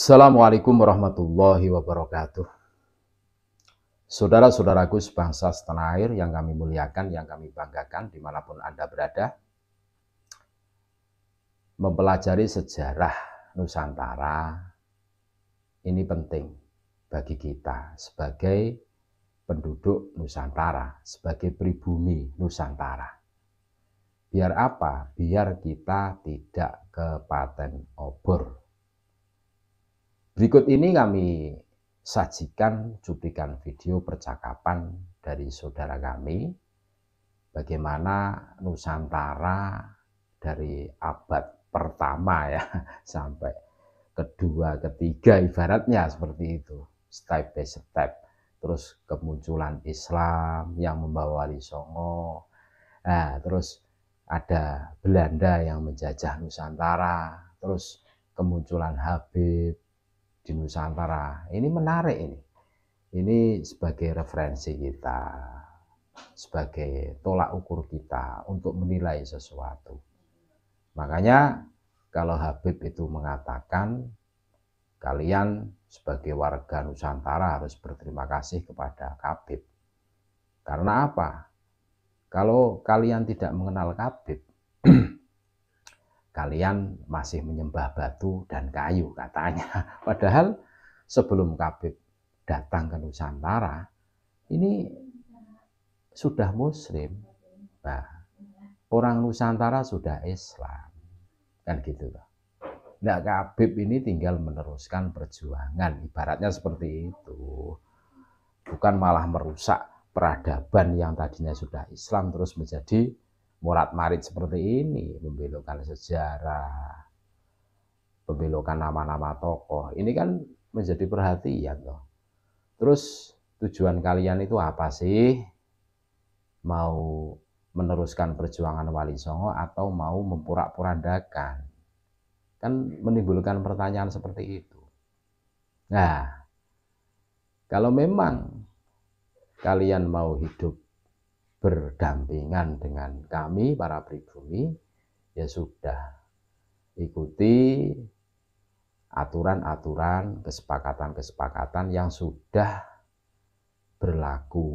Assalamualaikum warahmatullahi wabarakatuh. Saudara-saudaraku sebangsa setanah air yang kami muliakan, yang kami banggakan dimanapun Anda berada, mempelajari sejarah Nusantara ini penting bagi kita sebagai penduduk Nusantara, sebagai pribumi Nusantara. Biar apa? Biar kita tidak kepaten obor Berikut ini kami sajikan cuplikan video percakapan dari saudara kami bagaimana Nusantara dari abad pertama ya sampai kedua, ketiga ibaratnya seperti itu, step by step. Terus kemunculan Islam yang membawa Wali Songo. Nah, terus ada Belanda yang menjajah Nusantara, terus kemunculan Habib, di Nusantara. Ini menarik ini. Ini sebagai referensi kita, sebagai tolak ukur kita untuk menilai sesuatu. Makanya kalau Habib itu mengatakan kalian sebagai warga Nusantara harus berterima kasih kepada Habib. Karena apa? Kalau kalian tidak mengenal Habib. kalian masih menyembah batu dan kayu katanya. Padahal sebelum Kabib datang ke Nusantara, ini sudah muslim. Nah, orang Nusantara sudah Islam. Kan gitu loh. Nah, Kabib ini tinggal meneruskan perjuangan. Ibaratnya seperti itu. Bukan malah merusak peradaban yang tadinya sudah Islam terus menjadi murat marit seperti ini, membelokkan sejarah, membelokkan nama-nama tokoh. Ini kan menjadi perhatian loh. Terus tujuan kalian itu apa sih? Mau meneruskan perjuangan Wali Songo atau mau memporak-porandakan? Kan menimbulkan pertanyaan seperti itu. Nah, kalau memang kalian mau hidup berdampingan dengan kami para pribumi ya sudah ikuti aturan-aturan kesepakatan-kesepakatan yang sudah berlaku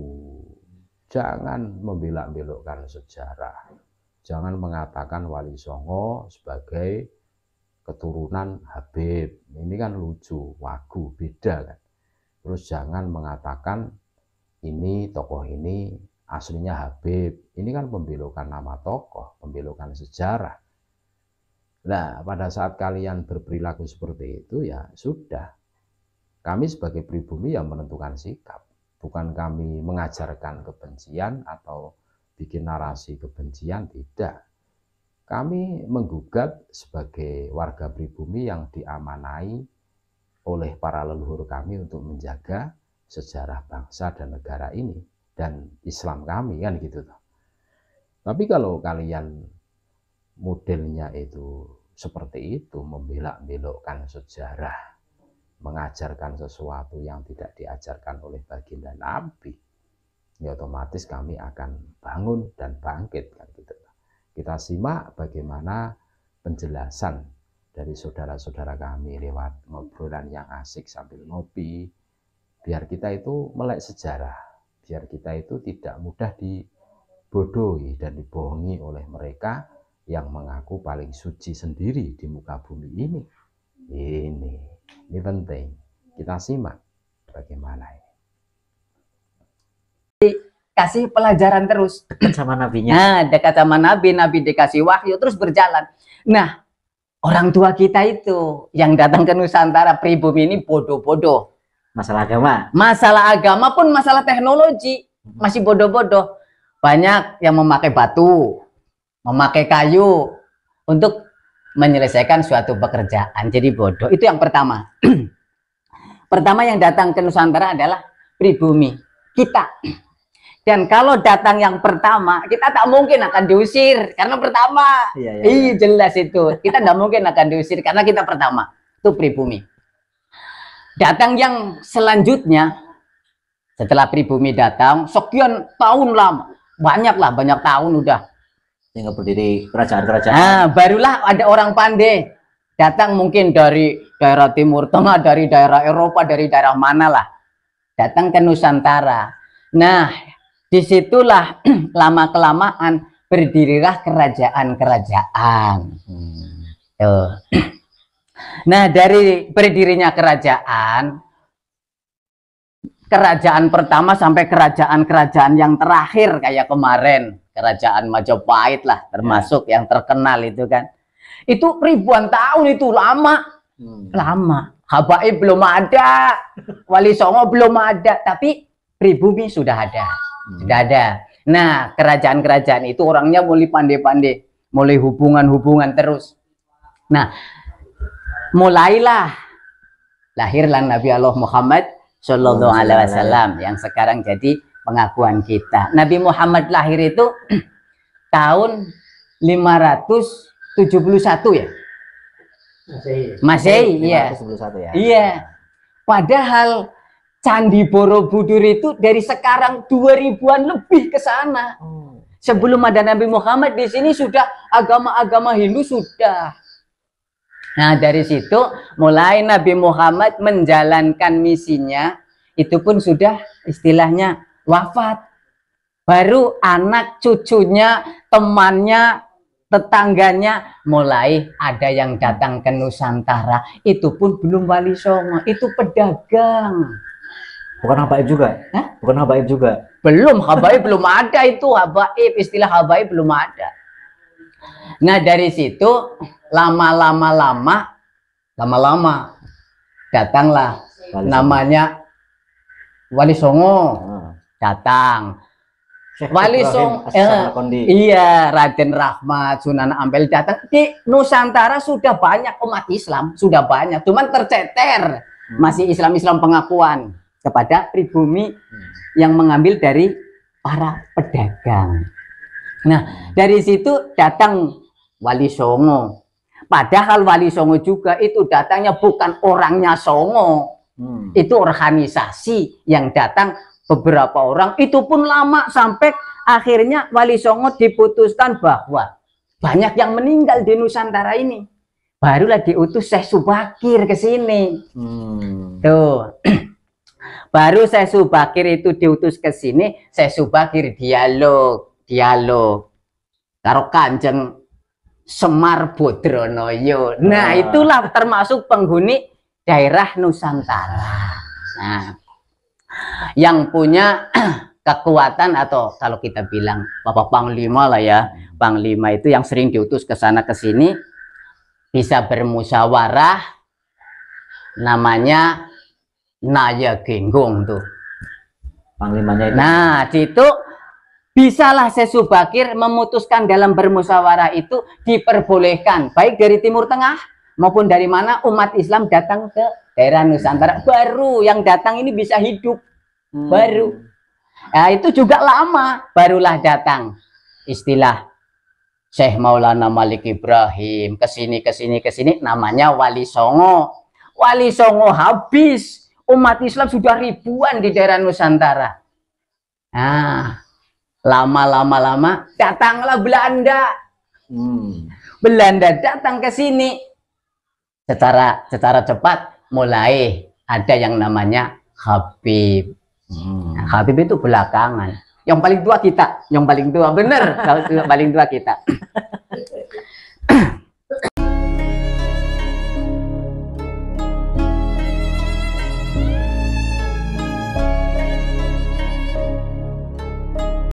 jangan membelak belokkan sejarah jangan mengatakan wali songo sebagai keturunan Habib ini kan lucu wagu beda kan terus jangan mengatakan ini tokoh ini aslinya Habib. Ini kan pembelokan nama tokoh, pembelokan sejarah. Nah, pada saat kalian berperilaku seperti itu ya sudah. Kami sebagai pribumi yang menentukan sikap, bukan kami mengajarkan kebencian atau bikin narasi kebencian tidak. Kami menggugat sebagai warga pribumi yang diamanai oleh para leluhur kami untuk menjaga sejarah bangsa dan negara ini dan Islam kami kan gitu tuh. Tapi kalau kalian modelnya itu seperti itu membelak-belokkan sejarah, mengajarkan sesuatu yang tidak diajarkan oleh baginda Nabi, ya otomatis kami akan bangun dan bangkit kan gitu. Kita simak bagaimana penjelasan dari saudara-saudara kami lewat ngobrolan yang asik sambil ngopi biar kita itu melek sejarah biar kita itu tidak mudah dibodohi dan dibohongi oleh mereka yang mengaku paling suci sendiri di muka bumi ini. Ini, ini penting. Kita simak bagaimana ini. Kasih pelajaran terus. Dekat sama nabinya. Nah, dekat sama nabi, nabi dikasih wahyu, terus berjalan. Nah, orang tua kita itu yang datang ke Nusantara pribumi ini bodoh-bodoh Masalah agama. Masalah agama pun masalah teknologi. Hmm. Masih bodoh-bodoh. Banyak yang memakai batu, memakai kayu untuk menyelesaikan suatu pekerjaan. Jadi bodoh. Itu yang pertama. pertama yang datang ke Nusantara adalah pribumi. Kita. Dan kalau datang yang pertama, kita tak mungkin akan diusir karena pertama. Iya, iya, iya. jelas itu. Kita tidak mungkin akan diusir karena kita pertama. Itu pribumi datang yang selanjutnya setelah pribumi datang sekian tahun lama banyak lah banyak tahun udah hingga berdiri kerajaan-kerajaan nah, barulah ada orang pandai datang mungkin dari daerah timur tengah dari daerah Eropa dari daerah mana lah datang ke Nusantara nah disitulah lama kelamaan berdirilah kerajaan-kerajaan hmm. Nah, dari berdirinya kerajaan kerajaan pertama sampai kerajaan-kerajaan yang terakhir kayak kemarin, kerajaan Majapahit lah termasuk ya. yang terkenal itu kan. Itu ribuan tahun itu lama. Hmm. Lama. Habaib belum ada, Wali Songo belum ada, tapi pribumi sudah ada. Hmm. Sudah ada. Nah, kerajaan-kerajaan itu orangnya mulai pandai-pandai, mulai hubungan-hubungan terus. Nah, mulailah lahirlah Nabi Allah Muhammad Shallallahu Alaihi Wasallam yang sekarang jadi pengakuan kita. Nabi Muhammad lahir itu tahun 571 ya. Masehi. iya. ya. Iya. Padahal Candi Borobudur itu dari sekarang 2000-an lebih ke sana. Hmm. Sebelum ada Nabi Muhammad di sini sudah agama-agama Hindu sudah Nah, dari situ mulai Nabi Muhammad menjalankan misinya, itu pun sudah istilahnya wafat. Baru anak cucunya, temannya, tetangganya mulai ada yang datang ke Nusantara. Itu pun belum wali songo, itu pedagang. Bukan habaib juga? Hah? Bukan habaib juga? Belum, habaib belum ada itu. Habaib, istilah habaib belum ada. Nah dari situ lama-lama lama lama-lama datanglah Wali namanya Wali Songo ah. datang. Wali Songo eh, iya Raden Rahmat Sunan Ampel datang di Nusantara sudah banyak umat Islam sudah banyak cuman terceter hmm. masih Islam-Islam pengakuan kepada pribumi hmm. yang mengambil dari para pedagang. Nah, dari situ datang Wali Songo. Padahal Wali Songo juga itu datangnya bukan orangnya Songo. Hmm. Itu organisasi yang datang beberapa orang. Itu pun lama sampai akhirnya Wali Songo diputuskan bahwa banyak yang meninggal di Nusantara ini. Barulah diutus Syekh Subakir ke sini. Hmm. Tuh. Baru Syekh Subakir itu diutus ke sini, Syekh Subakir dialog dialog karo Kanjeng Semar Bodronoyo. Nah, ah. itulah termasuk penghuni daerah Nusantara. Nah, yang punya kekuatan atau kalau kita bilang Bapak Panglima lah ya, Panglima itu yang sering diutus ke sana ke sini bisa bermusyawarah namanya Naya Genggong tuh. Panglimanya itu. Nah, itu bisalah Sesu Bakir memutuskan dalam bermusyawarah itu diperbolehkan baik dari Timur Tengah maupun dari mana umat Islam datang ke daerah Nusantara baru yang datang ini bisa hidup hmm. baru nah, itu juga lama barulah datang istilah Syekh Maulana Malik Ibrahim kesini kesini kesini namanya Wali Songo Wali Songo habis umat Islam sudah ribuan di daerah Nusantara nah Lama-lama-lama datanglah Belanda. Hmm. Belanda datang ke sini. Secara secara cepat mulai ada yang namanya Habib. Hmm. Nah, Habib itu belakangan. Yang paling tua kita, yang paling tua bener, yang paling tua kita.